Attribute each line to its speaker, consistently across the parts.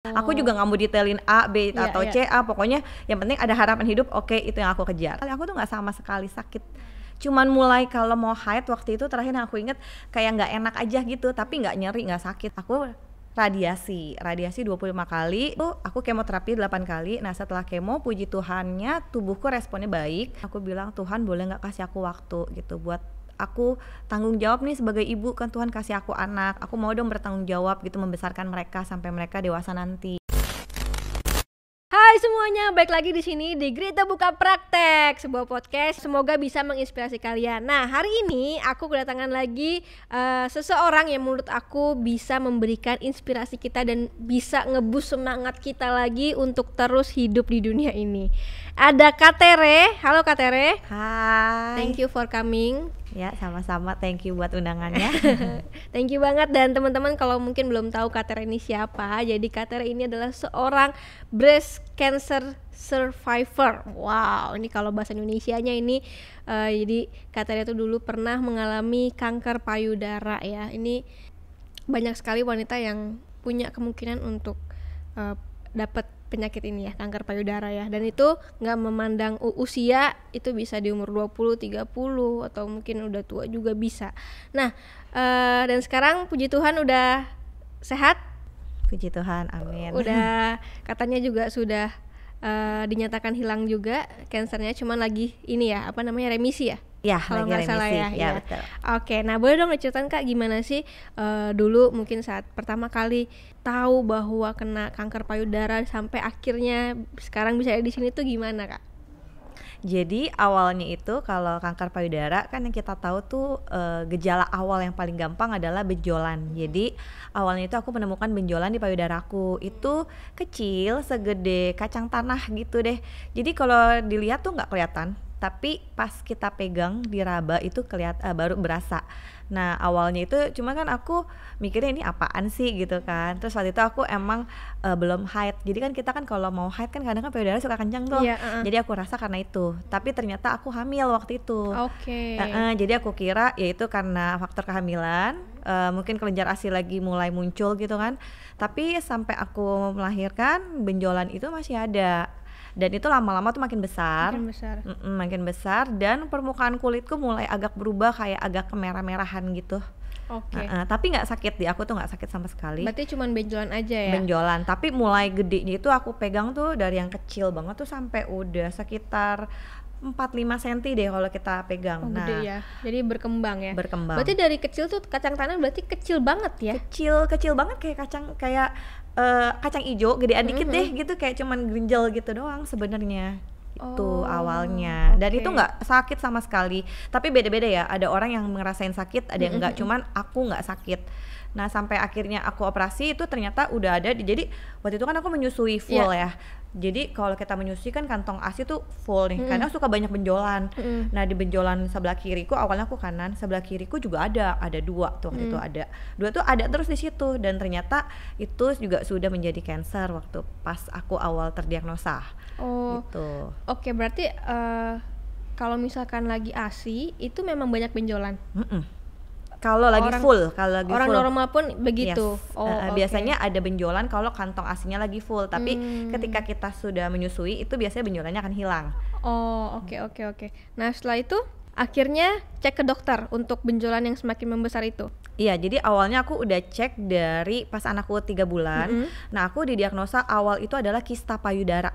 Speaker 1: Aku juga nggak mau detailin A, B yeah, atau yeah. C, A, pokoknya yang penting ada harapan hidup. Oke, okay, itu yang aku kejar. Aku tuh nggak sama sekali sakit. Cuman mulai kalau mau haid waktu itu terakhir yang aku inget kayak nggak enak aja gitu, tapi nggak nyeri, nggak sakit. Aku radiasi, radiasi 25 kali. Itu aku kemoterapi 8 kali. Nah, setelah kemo puji Tuhannya tubuhku responnya baik. Aku bilang, "Tuhan, boleh nggak kasih aku waktu gitu buat aku tanggung jawab nih sebagai ibu kan Tuhan kasih aku anak aku mau dong bertanggung jawab gitu membesarkan mereka sampai mereka dewasa nanti
Speaker 2: Hai semuanya, balik lagi di sini di Grita Buka Praktek, sebuah podcast. Semoga bisa menginspirasi kalian. Nah, hari ini aku kedatangan lagi uh, seseorang yang menurut aku bisa memberikan inspirasi kita dan bisa ngebus semangat kita lagi untuk terus hidup di dunia ini. Ada Katere. Halo Katere. Hai. Thank you for coming. Ya, sama-sama. Thank you buat undangannya. Thank you banget dan teman-teman kalau mungkin belum tahu Katera ini siapa. Jadi Katera ini adalah seorang breast cancer survivor. Wow, ini kalau bahasa Indonesia-nya ini uh, jadi Katera itu dulu pernah mengalami kanker payudara ya. Ini banyak sekali wanita yang punya kemungkinan untuk uh, dapat penyakit ini ya, kanker payudara ya. Dan itu nggak memandang usia, itu bisa di umur 20, 30 atau mungkin udah tua juga bisa. Nah, uh, dan sekarang puji Tuhan udah sehat. Puji Tuhan, amin. Udah katanya juga sudah uh, dinyatakan hilang juga kansernya, cuman lagi ini ya, apa namanya remisi ya? Ya,
Speaker 1: kalau nggak Salah ya, ya, ya betul.
Speaker 2: Oke, nah boleh dong diceritain Kak gimana sih uh, dulu mungkin saat pertama kali tahu bahwa kena kanker payudara sampai akhirnya sekarang bisa di sini tuh gimana Kak?
Speaker 1: Jadi awalnya itu kalau kanker payudara kan yang kita tahu tuh e, gejala awal yang paling gampang adalah benjolan. Hmm. Jadi awalnya itu aku menemukan benjolan di payudaraku. Itu kecil segede kacang tanah gitu deh. Jadi kalau dilihat tuh nggak kelihatan tapi pas kita pegang diraba itu kelihatan uh, eh, baru berasa. Nah awalnya itu cuma kan aku mikirnya ini apaan sih gitu kan. Terus waktu itu aku emang uh, belum haid. Jadi kan kita kan kalau mau haid kan kadang kan payudara suka kencang tuh. Yeah, iya, uh -uh. Jadi aku rasa karena itu. Tapi ternyata aku hamil waktu itu.
Speaker 2: Oke. Okay. Uh -uh, jadi
Speaker 1: aku kira yaitu karena faktor kehamilan. Uh, mungkin kelenjar asi lagi mulai muncul gitu kan tapi sampai aku melahirkan benjolan itu masih ada dan itu lama-lama tuh makin besar makin besar mm -mm, makin besar dan permukaan kulitku mulai agak berubah kayak agak kemerah-merahan gitu Oke. Okay. Uh, uh, tapi nggak sakit di aku tuh nggak sakit sama sekali. Berarti
Speaker 2: cuma benjolan aja ya?
Speaker 1: Benjolan. Tapi mulai gede itu aku pegang tuh dari yang kecil banget tuh sampai udah sekitar 4-5 senti deh kalau kita pegang. Oh, nah, ya. Jadi berkembang ya. Berkembang. Berarti dari kecil tuh kacang tanah berarti kecil banget ya? Kecil, kecil banget kayak kacang kayak uh, kacang hijau gede dikit mm -hmm. deh gitu kayak cuman gerinjal gitu doang sebenarnya itu oh, awalnya dan itu nggak sakit sama sekali tapi beda-beda ya ada orang yang ngerasain sakit ada yang nggak mm -hmm. cuman aku nggak sakit Nah sampai akhirnya aku operasi itu ternyata udah ada di jadi waktu itu kan aku menyusui full yeah. ya. Jadi kalau kita menyusui kan kantong asi tuh full nih mm. karena suka banyak benjolan. Mm. Nah di benjolan sebelah kiriku awalnya aku kanan, sebelah kiriku juga ada ada dua tuh waktu mm. itu ada dua tuh ada terus di situ dan ternyata itu juga sudah menjadi cancer waktu pas aku awal terdiagnosa. Oh. Gitu.
Speaker 2: Oke okay, berarti uh, kalau misalkan lagi asi itu memang banyak benjolan. Mm -mm kalau lagi orang, full, kalau lagi orang full. normal pun begitu. Yes. Eh, oh, uh, eh, okay. biasanya
Speaker 1: ada benjolan kalau kantong asinya lagi full, tapi hmm. ketika kita sudah menyusui itu biasanya benjolannya akan hilang.
Speaker 2: Oh, oke okay, oke okay, oke. Okay. Nah, setelah itu akhirnya cek ke dokter untuk benjolan yang semakin membesar itu.
Speaker 1: Iya, jadi awalnya aku udah cek dari pas anakku tiga bulan. Mm -hmm. Nah, aku didiagnosa awal itu adalah kista payudara.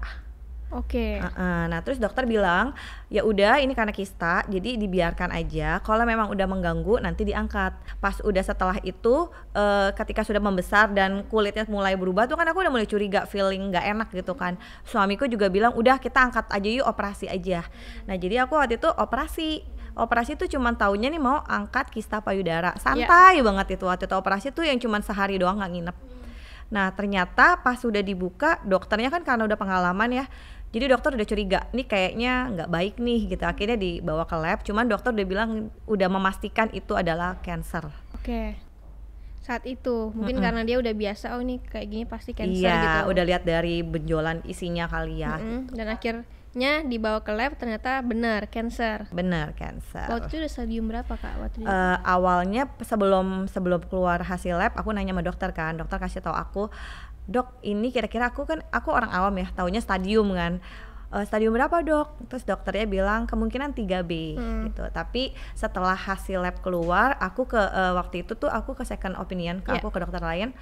Speaker 1: Oke. Okay. Uh -uh. Nah terus dokter bilang ya udah ini karena kista jadi dibiarkan aja. Kalau memang udah mengganggu nanti diangkat. Pas udah setelah itu uh, ketika sudah membesar dan kulitnya mulai berubah tuh kan aku udah mulai curiga feeling nggak enak gitu kan. Suamiku juga bilang udah kita angkat aja yuk operasi aja. Nah jadi aku waktu itu operasi operasi tuh cuman tahunya nih mau angkat kista payudara ya. santai yeah. banget itu waktu itu operasi tuh yang cuman sehari doang nggak nginep. Nah ternyata pas sudah dibuka dokternya kan karena udah pengalaman ya jadi dokter udah curiga ini kayaknya nggak baik nih gitu akhirnya dibawa ke lab cuman dokter udah bilang udah memastikan itu adalah cancer oke
Speaker 2: okay saat itu mungkin mm hmm karena dia udah biasa oh ini kayak gini pasti cancer iya, gitu
Speaker 1: udah lihat dari benjolan isinya kali ya mm hmm
Speaker 2: Gitu. dan akhirnya dibawa ke lab ternyata benar cancer
Speaker 1: benar cancer waktu itu
Speaker 2: udah stadium berapa kak waktu itu uh,
Speaker 1: awalnya sebelum sebelum keluar hasil lab aku nanya sama dokter kan dokter kasih tahu aku dok ini kira-kira aku kan aku orang awam ya taunya stadium kan e, stadium berapa dok terus dokternya bilang kemungkinan 3B hmm. gitu tapi setelah hasil lab keluar aku ke e, waktu itu tuh aku ke second opinion ke yeah. aku ke dokter lain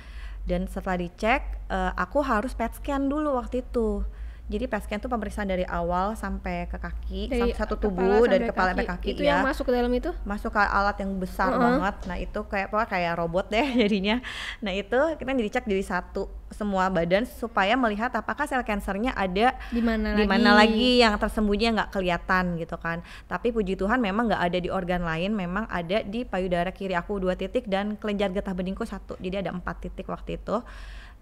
Speaker 1: dan setelah dicek e, aku harus PET scan dulu waktu itu jadi PET scan tuh pemeriksaan dari awal sampai ke kaki, dari satu tubuh, kepala dari kepala sampai kaki. kaki. Itu ya. yang iya. masuk ke dalam itu? Masuk ke alat yang besar uh -huh. banget. Nah itu kayak apa? Kayak robot deh jadinya. Nah itu kita jadi cek jadi satu semua badan supaya melihat apakah sel kansernya ada
Speaker 2: di mana lagi? lagi
Speaker 1: yang tersembunyi nggak kelihatan gitu kan. Tapi puji Tuhan memang nggak ada di organ lain, memang ada di payudara kiri aku dua titik dan kelenjar getah beningku satu. Jadi ada empat titik waktu itu.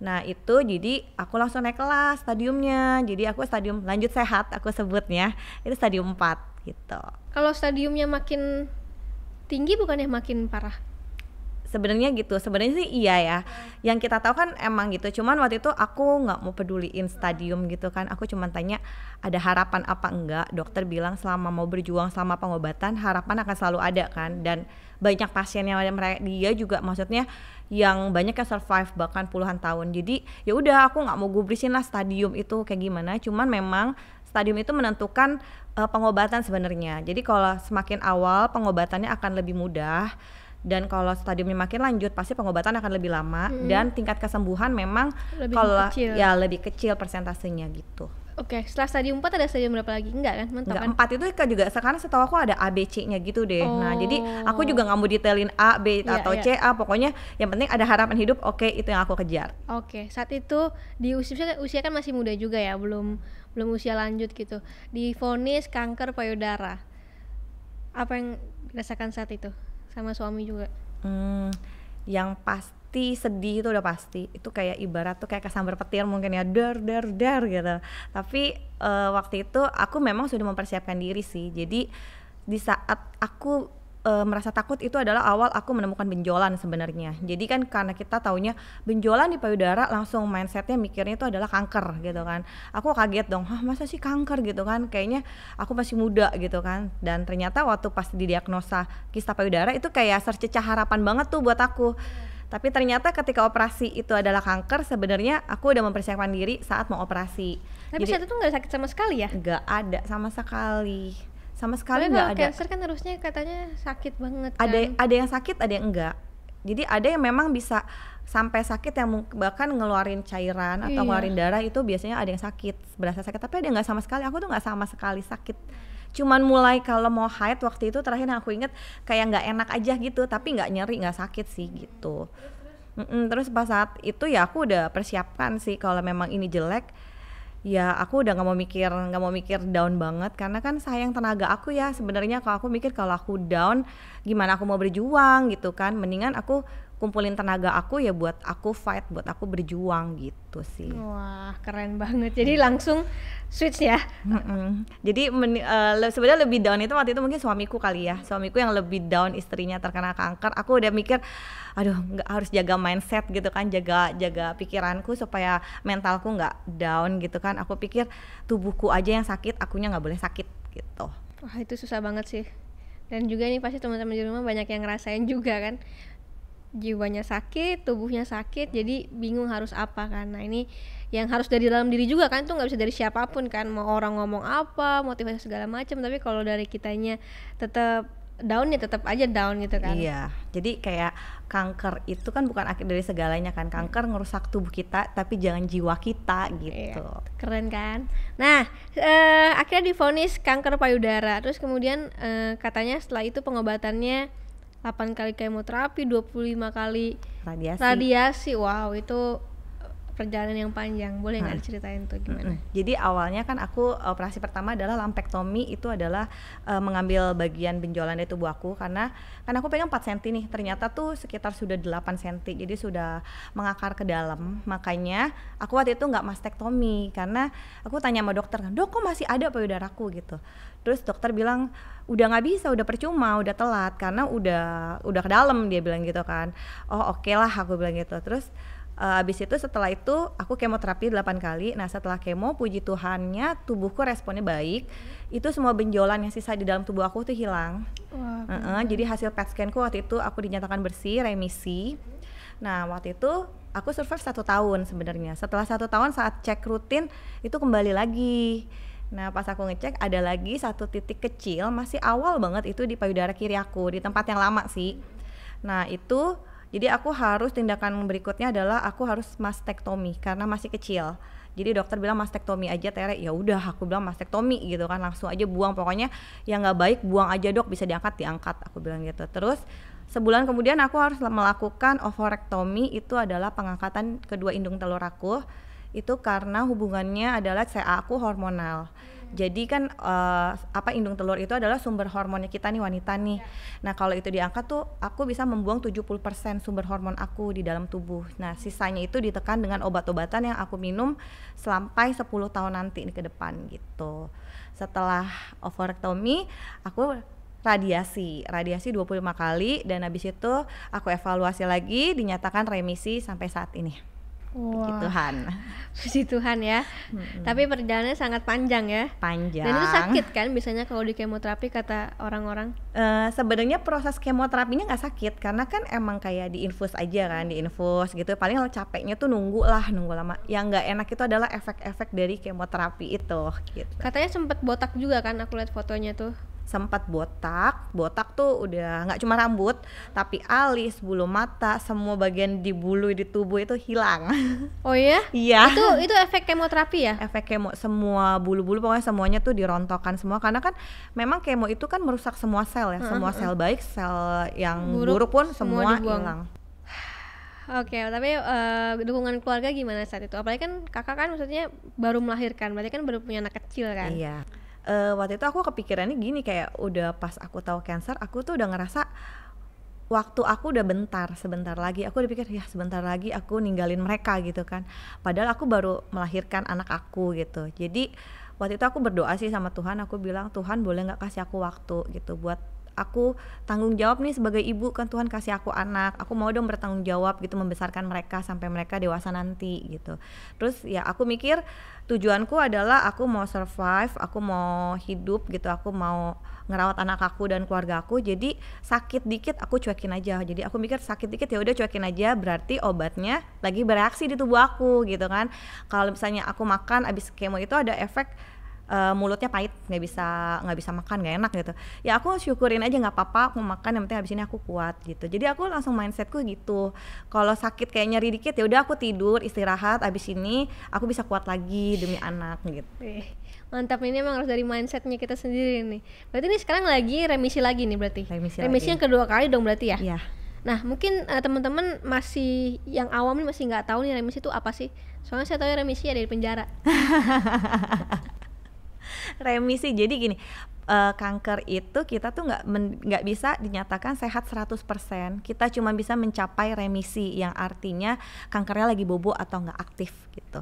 Speaker 1: Nah itu jadi aku langsung naik kelas stadiumnya Jadi aku stadium lanjut sehat aku sebutnya Itu stadium 4 gitu
Speaker 2: Kalau stadiumnya makin tinggi bukannya makin parah?
Speaker 1: sebenarnya gitu sebenarnya sih iya ya yang kita tahu kan emang gitu cuman waktu itu aku nggak mau peduliin stadium gitu kan aku cuma tanya ada harapan apa enggak dokter bilang selama mau berjuang selama pengobatan harapan akan selalu ada kan dan banyak pasien yang ada mereka dia juga maksudnya yang banyak yang survive bahkan puluhan tahun jadi ya udah aku nggak mau gubrisin lah stadium itu kayak gimana cuman memang stadium itu menentukan uh, pengobatan sebenarnya jadi kalau semakin awal pengobatannya akan lebih mudah dan kalau stadiumnya makin lanjut pasti pengobatan akan lebih lama -hmm. dan tingkat kesembuhan memang
Speaker 2: lebih kalau kecil. ya
Speaker 1: lebih kecil persentasenya gitu.
Speaker 2: Oke, okay. setelah stadium 4 ada stadium berapa lagi? Enggak kan? Mantap Enggak,
Speaker 1: 4 kan? itu juga sekarang setahu aku ada ABC-nya gitu deh. Oh. Nah, jadi aku oh. juga nggak mau detailin A, B yeah, atau yeah. C, A, pokoknya yang penting ada harapan hidup, oke okay, itu yang aku kejar.
Speaker 2: Oke, okay. saat itu di usia kan, usia kan masih muda juga ya, belum belum usia lanjut gitu. Difonis kanker payudara. Apa yang dirasakan saat itu? sama suami juga
Speaker 1: hmm, yang pasti sedih itu udah pasti itu kayak ibarat tuh kayak kesambar petir mungkin ya dar dar dar gitu tapi uh, waktu itu aku memang sudah mempersiapkan diri sih jadi di saat aku uh, merasa takut itu adalah awal aku menemukan benjolan sebenarnya. Jadi kan karena kita taunya benjolan di payudara langsung mindsetnya mikirnya itu adalah kanker gitu kan. Aku kaget dong, hah masa sih kanker gitu kan? Kayaknya aku masih muda gitu kan. Dan ternyata waktu pas didiagnosa kista payudara itu kayak secercah harapan banget tuh buat aku. Tapi ternyata ketika operasi itu adalah kanker, sebenarnya aku udah mempersiapkan diri saat mau operasi. Tapi Jadi, saat itu nggak sakit sama sekali ya? Nggak ada sama sekali sama sekali nggak ada cancer
Speaker 2: kan harusnya katanya sakit banget kan? ada
Speaker 1: ada yang sakit ada yang enggak jadi ada yang memang bisa sampai sakit yang bahkan ngeluarin cairan atau iya. ngeluarin darah itu biasanya ada yang sakit berasa sakit tapi ada yang nggak sama sekali aku tuh nggak sama sekali sakit cuman mulai kalau mau haid waktu itu terakhir yang aku inget kayak nggak enak aja gitu tapi nggak nyeri nggak sakit sih gitu mm terus pas saat itu ya aku udah persiapkan sih kalau memang ini jelek ya aku udah nggak mau mikir nggak mau mikir down banget karena kan sayang tenaga aku ya sebenarnya kalau aku mikir kalau aku down gimana aku mau berjuang gitu kan mendingan aku kumpulin tenaga aku ya buat aku fight buat aku berjuang gitu sih
Speaker 2: wah keren banget jadi langsung switch ya Mm-mm.
Speaker 1: jadi uh, sebenarnya lebih down itu waktu itu mungkin suamiku kali ya suamiku yang lebih down istrinya terkena kanker aku udah mikir aduh nggak harus jaga mindset gitu kan jaga jaga pikiranku supaya mentalku nggak down gitu kan aku pikir tubuhku aja yang sakit akunya nggak boleh sakit gitu
Speaker 2: wah itu susah banget sih dan juga nih pasti teman-teman di rumah banyak yang ngerasain juga kan jiwanya sakit, tubuhnya sakit, jadi bingung harus apa kan. Nah ini yang harus dari dalam diri juga kan, tuh nggak bisa dari siapapun kan. Mau orang ngomong apa, motivasi segala macam, tapi kalau dari kitanya tetap down ya tetap aja down gitu kan iya
Speaker 1: jadi kayak kanker itu kan bukan akhir dari segalanya kan kanker ngerusak tubuh kita tapi jangan jiwa kita gitu iya,
Speaker 2: keren kan nah uh, akhirnya difonis kanker payudara terus kemudian uh, katanya setelah itu pengobatannya 8 kali kemoterapi 25 kali radiasi radiasi wow itu perjalanan yang panjang boleh nggak hmm. ceritain tuh gimana? Hmm.
Speaker 1: Jadi awalnya kan aku operasi pertama adalah lampektomi itu adalah uh, mengambil bagian benjolan dari tubuh aku karena kan aku pengen 4 cm nih ternyata tuh sekitar sudah 8 senti jadi sudah mengakar ke dalam makanya aku waktu itu nggak mastektomi karena aku tanya sama dokter kan dok kok masih ada payudaraku gitu terus dokter bilang udah nggak bisa udah percuma udah telat karena udah udah ke dalam dia bilang gitu kan oh oke okay lah aku bilang gitu terus uh, abis itu setelah itu aku kemoterapi 8 kali nah setelah kemo puji Tuhannya tubuhku responnya baik itu semua benjolan yang sisa di dalam tubuh aku tuh hilang
Speaker 2: Wah, uh -uh,
Speaker 1: jadi hasil PET scanku waktu itu aku dinyatakan bersih remisi nah waktu itu aku survive satu tahun sebenarnya setelah satu tahun saat cek rutin itu kembali lagi Nah pas aku ngecek ada lagi satu titik kecil masih awal banget itu di payudara kiri aku di tempat yang lama sih. Nah itu jadi aku harus tindakan berikutnya adalah aku harus mastektomi karena masih kecil. Jadi dokter bilang mastektomi aja Tere, ya udah aku bilang mastektomi gitu kan langsung aja buang pokoknya yang nggak baik buang aja dok bisa diangkat diangkat aku bilang gitu. Terus sebulan kemudian aku harus melakukan ovorektomi itu adalah pengangkatan kedua indung telur aku itu karena hubungannya adalah CA aku hormonal. Hmm jadi kan uh, apa indung telur itu adalah sumber hormonnya kita nih wanita nih. yeah. Nah, kalau itu diangkat tuh aku bisa membuang 70% sumber hormon aku di dalam tubuh. Nah, sisanya itu ditekan dengan obat-obatan yang aku minum sampai 10 tahun nanti ke depan gitu. Setelah ovarektomi, aku radiasi, radiasi 25 kali dan habis itu aku evaluasi lagi dinyatakan remisi sampai saat ini.
Speaker 2: Wow. Puji Tuhan. Puji Tuhan ya. hmm Tapi perjalanannya sangat panjang ya.
Speaker 1: Panjang. Dan itu sakit
Speaker 2: kan biasanya kalau di kemoterapi kata orang-orang. Uh, Sebenarnya proses kemoterapinya nggak sakit karena kan emang
Speaker 1: kayak diinfus aja kan, diinfus gitu. Paling kalau capeknya tuh nunggu lah, nunggu lama. Yang nggak enak itu adalah efek-efek dari kemoterapi itu. Gitu. Katanya sempet botak juga kan aku lihat fotonya tuh sempat botak botak tuh udah nggak cuma rambut tapi alis bulu mata semua bagian di bulu di tubuh itu hilang oh ya iya itu itu efek kemoterapi ya efek kemo semua bulu bulu pokoknya semuanya tuh dirontokkan semua karena kan memang kemo itu kan merusak semua sel ya uh semua sel baik sel yang buruk, buruk pun semua, semua hilang
Speaker 2: Oke, okay, tapi uh, dukungan keluarga gimana saat itu? Apalagi kan kakak kan maksudnya baru melahirkan, berarti kan baru punya anak kecil kan? Iya uh, waktu itu aku kepikirannya
Speaker 1: gini kayak udah pas aku tahu cancer aku tuh udah ngerasa waktu aku udah bentar sebentar lagi aku udah pikir ya sebentar lagi aku ninggalin mereka gitu kan padahal aku baru melahirkan anak aku gitu jadi waktu itu aku berdoa sih sama Tuhan aku bilang Tuhan boleh nggak kasih aku waktu gitu buat aku tanggung jawab nih sebagai ibu kan Tuhan kasih aku anak aku mau dong bertanggung jawab gitu membesarkan mereka sampai mereka dewasa nanti gitu terus ya aku mikir tujuanku adalah aku mau survive aku mau hidup gitu aku mau ngerawat anak aku dan keluarga aku jadi sakit dikit aku cuekin aja jadi aku mikir sakit dikit ya udah cuekin aja berarti obatnya lagi bereaksi di tubuh aku gitu kan kalau misalnya aku makan abis kemo itu ada efek uh, mulutnya pahit nggak bisa nggak bisa makan nggak enak gitu ya aku syukurin aja nggak apa-apa aku makan yang penting habis ini aku kuat gitu jadi aku langsung mindsetku gitu kalau sakit kayak nyeri dikit ya udah aku tidur istirahat habis ini aku bisa kuat lagi demi anak gitu
Speaker 2: mantap ini emang harus dari mindsetnya kita sendiri nih berarti ini sekarang lagi remisi lagi nih berarti remisi, remisi yang kedua kali dong berarti ya, ya. Nah, mungkin uh, teman-teman masih yang awam nih masih nggak tahu nih remisi itu apa sih. Soalnya saya tahu remisi ya dari penjara.
Speaker 1: remisi. Jadi gini, uh, kanker itu kita tuh nggak nggak bisa dinyatakan sehat 100%. Kita cuma bisa mencapai remisi yang artinya kankernya lagi bobo atau nggak aktif gitu.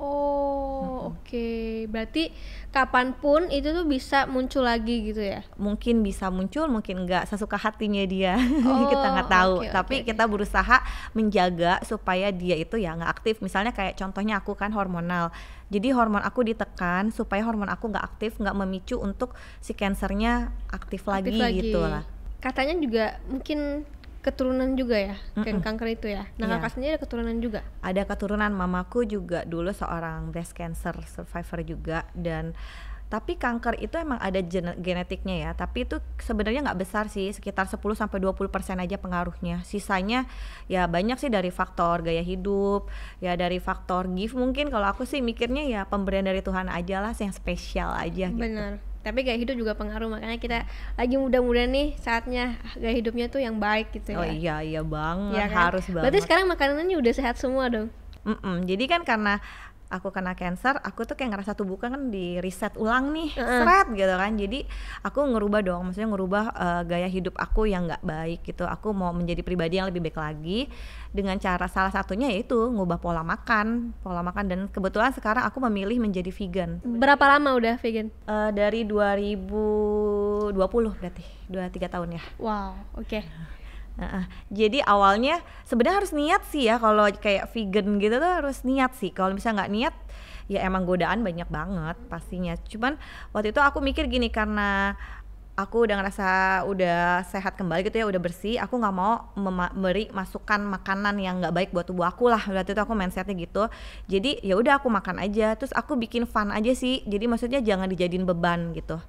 Speaker 2: Oh, oke. Okay. Berarti kapanpun itu tuh bisa muncul lagi gitu ya?
Speaker 1: Mungkin bisa muncul, mungkin enggak sesuka hatinya dia. Oh, kita nggak oh, tahu. Okay, Tapi okay, kita berusaha menjaga supaya dia itu ya nggak aktif. Misalnya kayak contohnya aku kan hormonal. Jadi hormon aku ditekan supaya hormon aku nggak aktif, nggak memicu untuk si kansernya aktif, aktif lagi, lagi gitu lah.
Speaker 2: Katanya juga mungkin keturunan juga ya mm -mm. kanker itu ya. Nah yeah. kakak sendiri ada keturunan juga?
Speaker 1: Ada keturunan mamaku juga dulu seorang breast cancer survivor juga dan tapi kanker itu emang ada genetiknya ya tapi itu sebenarnya nggak besar sih sekitar 10 sampai 20 persen aja pengaruhnya sisanya ya banyak sih dari faktor gaya hidup ya dari faktor gift mungkin kalau aku
Speaker 2: sih mikirnya ya pemberian dari Tuhan aja lah yang spesial aja Bener. gitu tapi gaya hidup juga pengaruh makanya kita lagi muda-muda nih saatnya gaya hidupnya tuh yang baik gitu oh ya oh iya iya
Speaker 1: banget ya kan? harus banget berarti sekarang
Speaker 2: makanannya udah sehat semua dong Mm -mm. Jadi kan karena
Speaker 1: aku kena cancer aku tuh kayak ngerasa tubuhku kan di reset ulang nih mm. seret gitu kan jadi aku ngerubah dong maksudnya ngerubah uh, gaya hidup aku yang nggak baik gitu aku mau menjadi pribadi yang lebih baik lagi dengan cara salah satunya yaitu ngubah pola makan pola makan dan kebetulan sekarang aku memilih menjadi vegan
Speaker 2: berapa lama udah vegan uh, dari 2020
Speaker 1: berarti dua tiga tahun ya wow oke okay. Uh, uh, jadi awalnya sebenarnya harus niat sih ya kalau kayak vegan gitu tuh harus niat sih. Kalau misalnya nggak niat ya emang godaan banyak banget pastinya. Cuman waktu itu aku mikir gini karena aku udah ngerasa udah sehat kembali gitu ya udah bersih aku nggak mau memberi masukan makanan yang nggak baik buat tubuh aku lah Waktu itu aku mindsetnya gitu jadi ya udah aku makan aja terus aku bikin fun aja sih jadi maksudnya jangan dijadiin beban gitu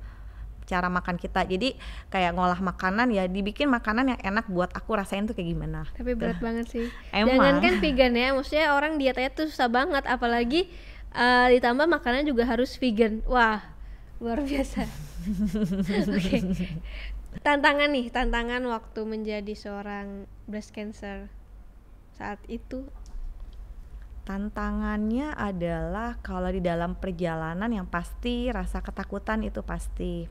Speaker 1: cara makan kita jadi kayak ngolah makanan ya dibikin makanan yang enak buat aku rasain tuh kayak gimana
Speaker 2: tapi berat tuh. Gitu. banget sih Emang. jangan kan vegan ya maksudnya orang dietnya tuh susah banget apalagi uh, ditambah makanan juga harus vegan wah luar biasa
Speaker 1: oke okay.
Speaker 2: tantangan nih tantangan waktu menjadi seorang breast cancer saat itu
Speaker 1: tantangannya adalah kalau di dalam perjalanan yang pasti rasa ketakutan itu pasti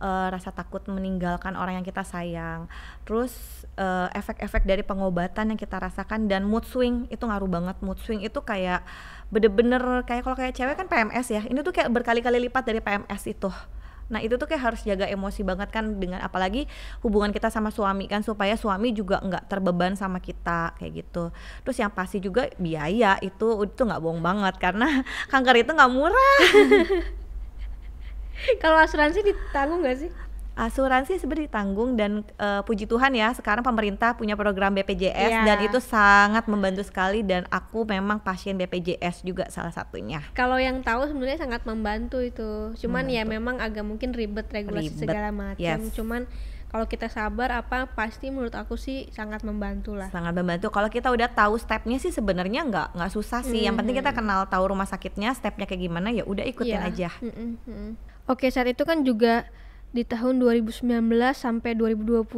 Speaker 1: uh, rasa takut meninggalkan orang yang kita sayang terus eh, efek-efek dari pengobatan yang kita rasakan dan mood swing itu ngaruh banget mood swing itu kayak bener-bener kayak kalau kayak cewek kan PMS ya ini tuh kayak berkali-kali lipat dari PMS itu Nah itu tuh kayak harus jaga emosi banget kan dengan apalagi hubungan kita sama suami kan supaya suami juga nggak terbeban sama kita kayak gitu. Terus yang pasti juga biaya itu itu nggak bohong banget karena kanker itu nggak murah. Kalau asuransi ditanggung nggak sih? Asuransi sebenarnya ditanggung dan uh, puji Tuhan ya sekarang pemerintah punya program BPJS yeah. dan itu sangat membantu sekali dan aku memang pasien BPJS juga salah satunya.
Speaker 2: Kalau yang tahu sebenarnya sangat membantu itu. Cuman ya membantu. ya memang agak mungkin ribet regulasi ribet. segala macam. Yes. Cuman kalau kita sabar apa pasti menurut aku sih sangat membantu lah
Speaker 1: sangat membantu kalau kita udah tahu stepnya sih sebenarnya nggak nggak susah sih mm -hmm. yang penting kita mhm. kenal tahu rumah sakitnya stepnya kayak gimana ya udah ikutin yeah. aja
Speaker 2: mm -hmm. oke saat itu kan juga di tahun 2019 sampai 2020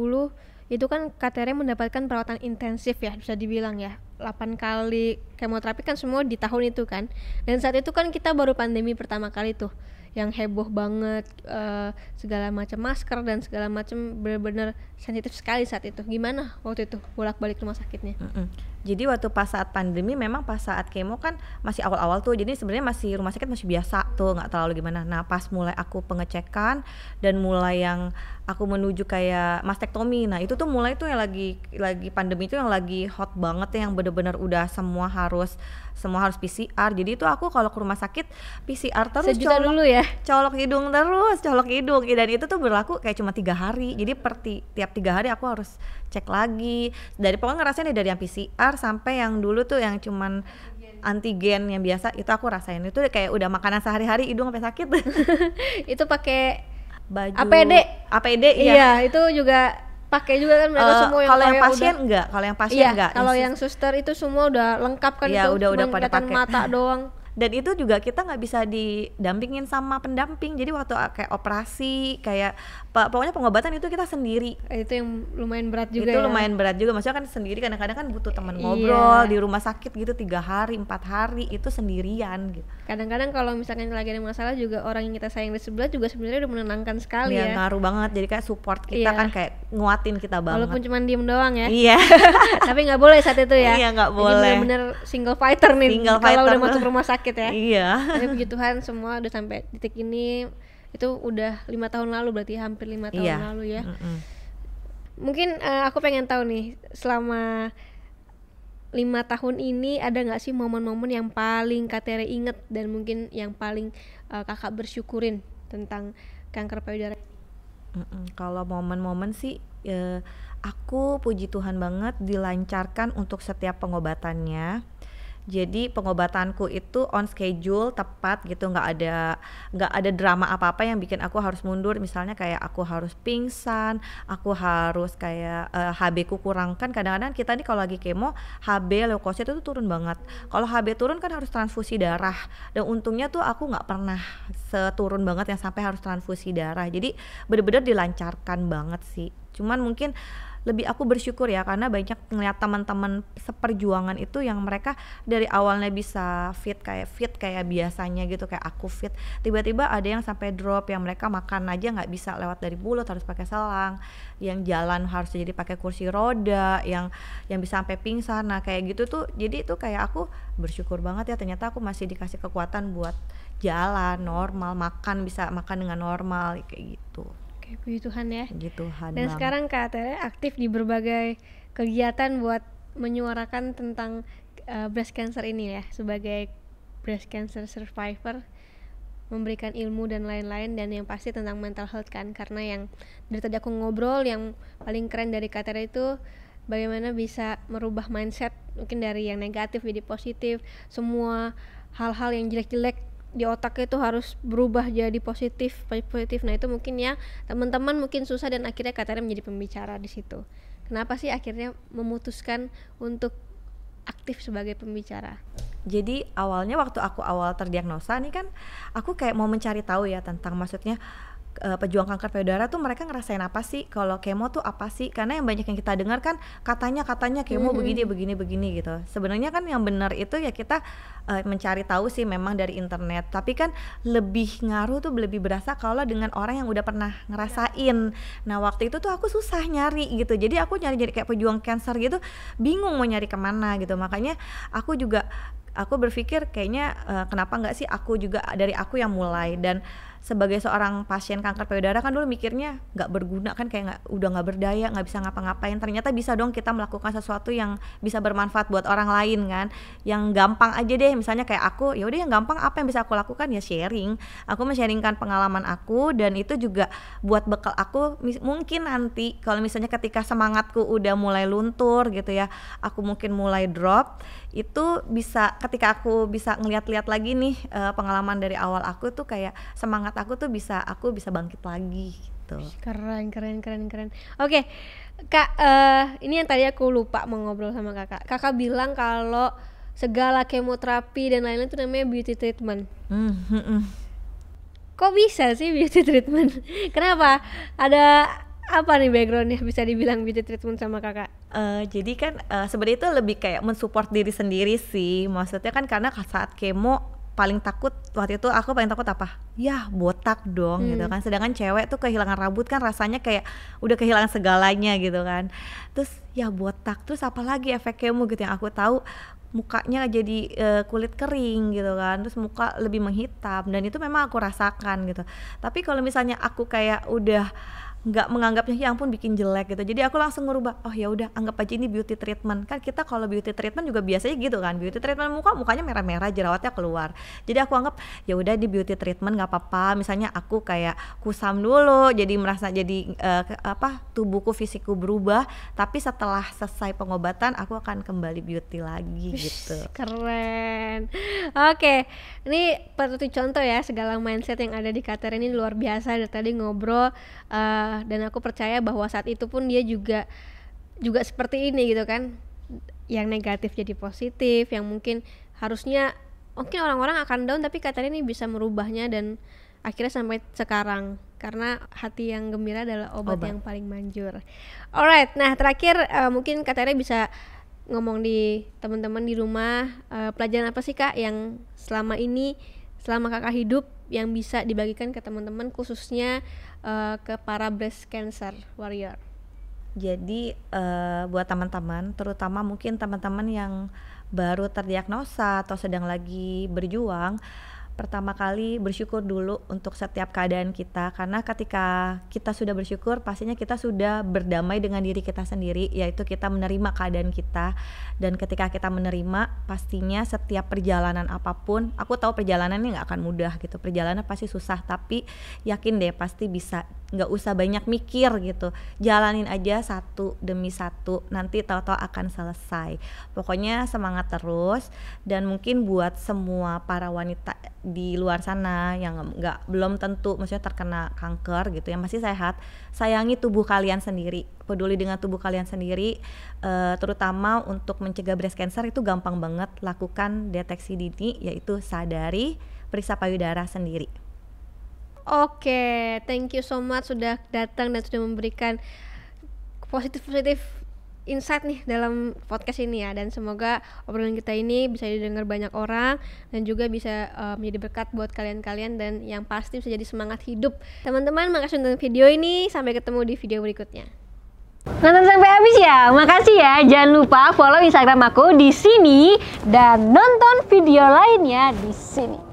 Speaker 2: itu kan KTR mendapatkan perawatan intensif ya bisa dibilang ya 8 kali kemoterapi kan semua di tahun itu kan dan saat itu kan kita baru pandemi pertama kali tuh yang heboh banget uh, segala macam masker dan segala macam benar-benar sensitif sekali saat itu gimana waktu itu bolak-balik rumah sakitnya mm
Speaker 1: -hmm. Jadi waktu pas saat pandemi memang pas saat kemo kan masih awal-awal tuh. Jadi sebenarnya masih rumah sakit masih biasa tuh, nggak terlalu gimana. Nah, pas mulai aku pengecekan dan mulai yang aku menuju kayak mastektomi. Nah, itu tuh mulai tuh yang lagi lagi pandemi itu yang lagi hot banget yang bener-bener udah semua harus semua harus PCR. Jadi itu aku kalau ke rumah sakit PCR terus Sejuta colok, dulu ya. Colok hidung terus, colok hidung. Dan itu tuh berlaku kayak cuma tiga hari. Jadi per tiap tiga hari aku harus cek lagi dari pokoknya ngerasain dari yang PCR sampai yang dulu tuh yang cuman antigen yang biasa itu aku rasain itu kayak udah makanan sehari-hari hidung sampai sakit
Speaker 2: itu pakai
Speaker 1: baju APD APD iya, iya itu
Speaker 2: juga pakai juga kan mereka uh, semua yang kalau yang pasien udah,
Speaker 1: enggak kalau yang pasien iya, enggak kalau yang
Speaker 2: suster itu semua udah lengkap kan iya, itu udah udah pada pakai mata doang dan
Speaker 1: itu juga kita nggak bisa didampingin sama pendamping jadi waktu ah, kayak operasi kayak pokoknya pengobatan itu kita sendiri itu yang lumayan berat juga itu ya? lumayan berat juga maksudnya kan sendiri
Speaker 2: kadang-kadang kan butuh teman iya. ngobrol yeah. di rumah sakit gitu tiga hari empat hari itu sendirian gitu kadang-kadang kalau misalkan lagi ada masalah juga orang yang kita sayang di sebelah juga sebenarnya udah menenangkan sekali ya, ya
Speaker 1: ngaruh banget jadi kayak support kita yeah. kan kayak nguatin kita banget walaupun
Speaker 2: cuma diem doang ya iya tapi nggak boleh saat itu ya iya nggak boleh bener-bener single fighter nih single kalau udah masuk rumah sakit ya iya tapi puji Tuhan semua udah sampai titik ini itu udah lima tahun lalu berarti hampir lima tahun yeah. lalu ya mm -hmm. mungkin uh, aku pengen tahu nih selama lima tahun ini ada nggak sih momen-momen yang paling Katere inget dan mungkin yang paling uh, kakak bersyukurin tentang kanker payudara?
Speaker 1: Mm -mm. Kalau momen-momen sih, uh, aku puji Tuhan banget dilancarkan untuk setiap pengobatannya jadi pengobatanku itu on schedule tepat gitu nggak ada nggak ada drama apa apa yang bikin aku harus mundur misalnya kayak aku harus pingsan aku harus kayak uh, eh, HB ku kurang kan kadang-kadang kita nih kalau lagi kemo HB leukosit itu turun banget kalau HB turun kan harus transfusi darah dan untungnya tuh aku nggak pernah seturun banget yang sampai harus transfusi darah jadi bener-bener dilancarkan banget sih cuman mungkin lebih aku bersyukur ya karena banyak ngeliat teman-teman seperjuangan itu yang mereka dari awalnya bisa fit kayak fit kayak biasanya gitu kayak aku fit tiba-tiba ada yang sampai drop yang mereka makan aja nggak bisa lewat dari mulut harus pakai selang yang jalan harus jadi pakai kursi roda yang yang bisa sampai pingsan nah kayak gitu tuh jadi itu kayak aku bersyukur banget ya ternyata aku masih dikasih kekuatan buat jalan normal makan bisa makan dengan normal kayak gitu
Speaker 2: puji Tuhan ya. Puji
Speaker 1: Tuhan. Dan bang. sekarang
Speaker 2: Kak Tere aktif di berbagai kegiatan buat menyuarakan tentang uh, breast cancer ini ya sebagai breast cancer survivor memberikan ilmu dan lain-lain dan yang pasti tentang mental health kan karena yang dari tadi aku ngobrol yang paling keren dari Katera itu bagaimana bisa merubah mindset mungkin dari yang negatif jadi positif semua hal-hal yang jelek-jelek di otak itu harus berubah jadi positif positif nah itu mungkin ya teman-teman mungkin susah dan akhirnya katanya menjadi pembicara di situ kenapa sih akhirnya memutuskan untuk aktif sebagai pembicara
Speaker 1: jadi awalnya waktu aku awal terdiagnosa nih kan aku kayak mau mencari tahu ya tentang maksudnya uh, pejuang kanker payudara tuh mereka ngerasain apa sih kalau kemo tuh apa sih karena yang banyak yang kita dengar kan katanya katanya kemo mm -hmm. begini begini begini gitu sebenarnya kan yang benar itu ya kita uh, mencari tahu sih memang dari internet tapi kan lebih ngaruh tuh lebih berasa kalau dengan orang yang udah pernah ngerasain nah waktu itu tuh aku susah nyari gitu jadi aku nyari jadi kayak pejuang cancer gitu bingung mau nyari kemana gitu makanya aku juga aku berpikir kayaknya uh, kenapa nggak sih aku juga dari aku yang mulai dan sebagai seorang pasien kanker payudara kan dulu mikirnya nggak berguna kan kayak gak, udah nggak berdaya nggak bisa ngapa-ngapain ternyata bisa dong kita melakukan sesuatu yang bisa bermanfaat buat orang lain kan yang gampang aja deh misalnya kayak aku ya udah yang gampang apa yang bisa aku lakukan ya sharing aku men-sharingkan pengalaman aku dan itu juga buat bekal aku mungkin nanti kalau misalnya ketika semangatku udah mulai luntur gitu ya aku mungkin mulai drop itu bisa ketika aku bisa ngeliat-liat lagi nih uh, pengalaman dari awal aku tuh kayak semangat aku tuh bisa aku bisa bangkit lagi gitu
Speaker 2: keren keren keren keren oke okay. kak uh, ini yang tadi aku lupa mengobrol sama kakak kakak bilang kalau segala kemoterapi dan lain-lain itu namanya beauty treatment mm -hmm. kok bisa sih beauty treatment kenapa ada apa nih backgroundnya bisa dibilang beauty treatment sama kakak Uh, jadi kan
Speaker 1: uh, sebenarnya itu lebih kayak mensupport diri sendiri sih. Maksudnya kan karena saat kemo paling takut waktu itu aku paling takut apa? Ya botak dong gitu hmm. gitu kan. Sedangkan cewek tuh kehilangan rambut kan rasanya kayak udah kehilangan segalanya gitu kan. Terus ya botak. Terus apalagi efek kemo gitu yang aku tahu mukanya jadi uh, kulit kering gitu kan terus muka lebih menghitam dan itu memang aku rasakan gitu tapi kalau misalnya aku kayak udah nggak menganggapnya yang pun bikin jelek gitu jadi aku langsung ngerubah oh ya udah anggap aja ini beauty treatment kan kita kalau beauty treatment juga biasanya gitu kan beauty treatment muka mukanya merah-merah jerawatnya keluar jadi aku anggap ya udah di beauty treatment nggak apa-apa misalnya aku kayak kusam dulu jadi merasa jadi uh, apa tubuhku fisikku berubah tapi setelah selesai pengobatan aku akan kembali beauty lagi gitu
Speaker 2: keren oke okay. ini perlu contoh ya segala mindset yang ada di Kater ini luar biasa dari tadi ngobrol uh, dan aku percaya bahwa saat itu pun dia juga juga seperti ini gitu kan yang negatif jadi positif yang mungkin harusnya mungkin orang-orang akan down tapi katanya ini bisa merubahnya dan akhirnya sampai sekarang karena hati yang gembira adalah obat, obat. yang paling manjur. Alright, nah terakhir uh, mungkin katanya bisa ngomong di teman-teman di rumah uh, pelajaran apa sih kak yang selama ini selama kakak hidup yang bisa dibagikan ke teman-teman khususnya uh, ke para breast cancer warrior
Speaker 1: jadi uh, buat teman-teman terutama mungkin teman-teman yang baru terdiagnosa atau sedang lagi berjuang pertama kali bersyukur dulu untuk setiap keadaan kita karena ketika kita sudah bersyukur pastinya kita sudah berdamai dengan diri kita sendiri yaitu kita menerima keadaan kita dan ketika kita menerima pastinya setiap perjalanan apapun aku tahu perjalanannya nggak akan mudah gitu perjalanan pasti susah tapi yakin deh pasti bisa nggak usah banyak mikir gitu jalanin aja satu demi satu nanti tahu-tahu akan selesai pokoknya semangat terus dan mungkin buat semua para wanita di luar sana yang nggak belum tentu maksudnya terkena kanker gitu yang masih sehat sayangi tubuh kalian sendiri peduli dengan tubuh kalian sendiri uh, terutama untuk mencegah breast cancer itu gampang banget lakukan deteksi dini yaitu sadari periksa payudara sendiri
Speaker 2: Oke, okay, thank you so much sudah datang dan sudah memberikan positif-positif insight nih dalam podcast ini ya dan semoga obrolan kita ini bisa didengar banyak orang dan juga bisa uh, menjadi berkat buat kalian-kalian dan yang pasti bisa jadi semangat hidup. Teman-teman, makasih untuk video ini. Sampai ketemu di video berikutnya. Nonton sampai habis ya. Makasih ya. Jangan lupa follow Instagram aku di sini dan nonton video lainnya di sini.